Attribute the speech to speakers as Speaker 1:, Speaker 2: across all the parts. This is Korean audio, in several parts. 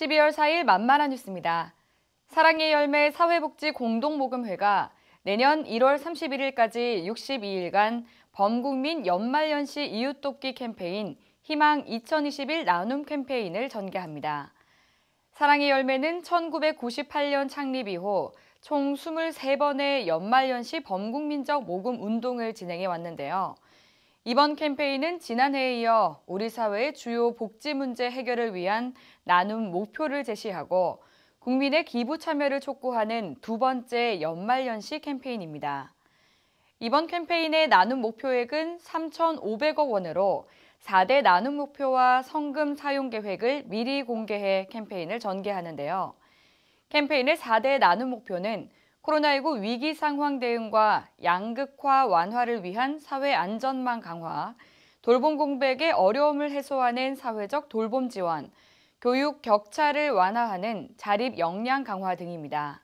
Speaker 1: 12월 4일 만만한 뉴스입니다. 사랑의 열매 사회복지 공동모금회가 내년 1월 31일까지 62일간 범국민 연말연시 이웃돕기 캠페인 희망 2021 나눔 캠페인을 전개합니다. 사랑의 열매는 1998년 창립 이후 총 23번의 연말연시 범국민적 모금 운동을 진행해 왔는데요. 이번 캠페인은 지난해에 이어 우리 사회의 주요 복지 문제 해결을 위한 나눔 목표를 제시하고 국민의 기부 참여를 촉구하는 두 번째 연말연시 캠페인입니다. 이번 캠페인의 나눔 목표액은 3,500억 원으로 4대 나눔 목표와 성금 사용 계획을 미리 공개해 캠페인을 전개하는데요. 캠페인의 4대 나눔 목표는 코로나19 위기 상황 대응과 양극화 완화를 위한 사회 안전망 강화, 돌봄 공백의 어려움을 해소하는 사회적 돌봄 지원, 교육 격차를 완화하는 자립 역량 강화 등입니다.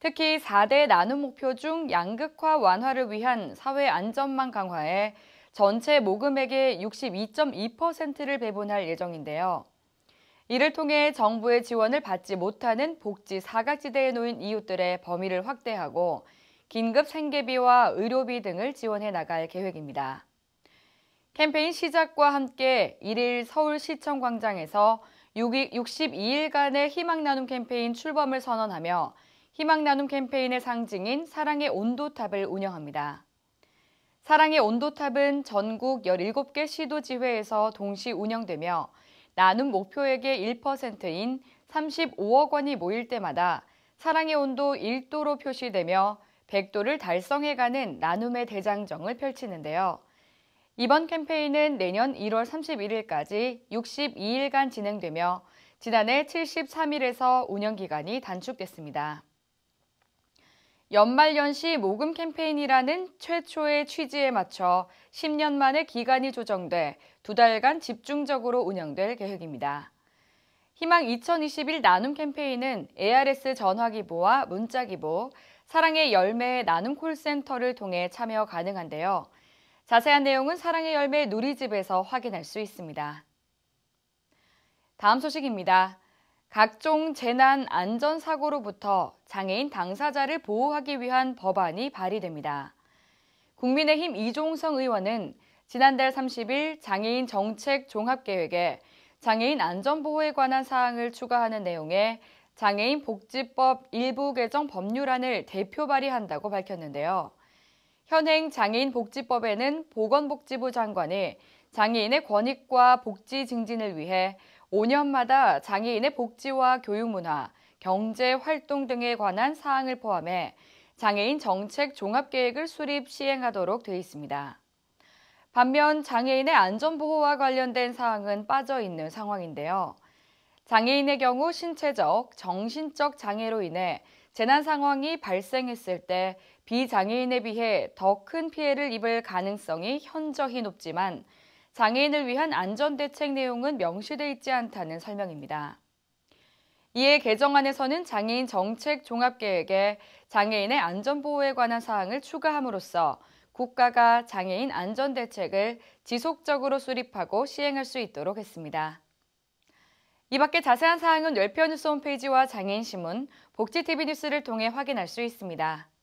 Speaker 1: 특히 4대 나눔 목표 중 양극화 완화를 위한 사회 안전망 강화에 전체 모금액의 62.2%를 배분할 예정인데요. 이를 통해 정부의 지원을 받지 못하는 복지 사각지대에 놓인 이웃들의 범위를 확대하고 긴급 생계비와 의료비 등을 지원해 나갈 계획입니다. 캠페인 시작과 함께 1일 서울시청 광장에서 62일간의 희망나눔 캠페인 출범을 선언하며 희망나눔 캠페인의 상징인 사랑의 온도탑을 운영합니다. 사랑의 온도탑은 전국 17개 시도지회에서 동시 운영되며 나눔 목표액의 1%인 35억 원이 모일 때마다 사랑의 온도 1도로 표시되며 100도를 달성해가는 나눔의 대장정을 펼치는데요. 이번 캠페인은 내년 1월 31일까지 62일간 진행되며 지난해 73일에서 운영기간이 단축됐습니다. 연말연시 모금 캠페인이라는 최초의 취지에 맞춰 10년 만에 기간이 조정돼 두 달간 집중적으로 운영될 계획입니다. 희망 2021 나눔 캠페인은 ARS 전화기보와 문자기보, 사랑의 열매 나눔 콜센터를 통해 참여 가능한데요. 자세한 내용은 사랑의 열매 누리집에서 확인할 수 있습니다. 다음 소식입니다. 각종 재난 안전 사고로부터 장애인 당사자를 보호하기 위한 법안이 발의됩니다. 국민의힘 이종성 의원은 지난달 30일 장애인 정책 종합계획에 장애인 안전보호에 관한 사항을 추가하는 내용의 장애인 복지법 일부 개정 법률안을 대표 발의한다고 밝혔는데요. 현행 장애인 복지법에는 보건복지부 장관이 장애인의 권익과 복지 증진을 위해 5년마다 장애인의 복지와 교육 문화, 경제 활동 등에 관한 사항을 포함해 장애인 정책 종합계획을 수립 시행하도록 되어 있습니다. 반면 장애인의 안전보호와 관련된 사항은 빠져 있는 상황인데요. 장애인의 경우 신체적, 정신적 장애로 인해 재난 상황이 발생했을 때 비장애인에 비해 더 큰 피해를 입을 가능성이 현저히 높지만 장애인을 위한 안전대책 내용은 명시돼 있지 않다는 설명입니다. 이에 개정안에서는 장애인 정책 종합계획에 장애인의 안전보호에 관한 사항을 추가함으로써 국가가 장애인 안전대책을 지속적으로 수립하고 시행할 수 있도록 했습니다. 이 밖에 자세한 사항은 열편뉴스 홈페이지와 장애인신문, 복지TV 뉴스를 통해 확인할 수 있습니다.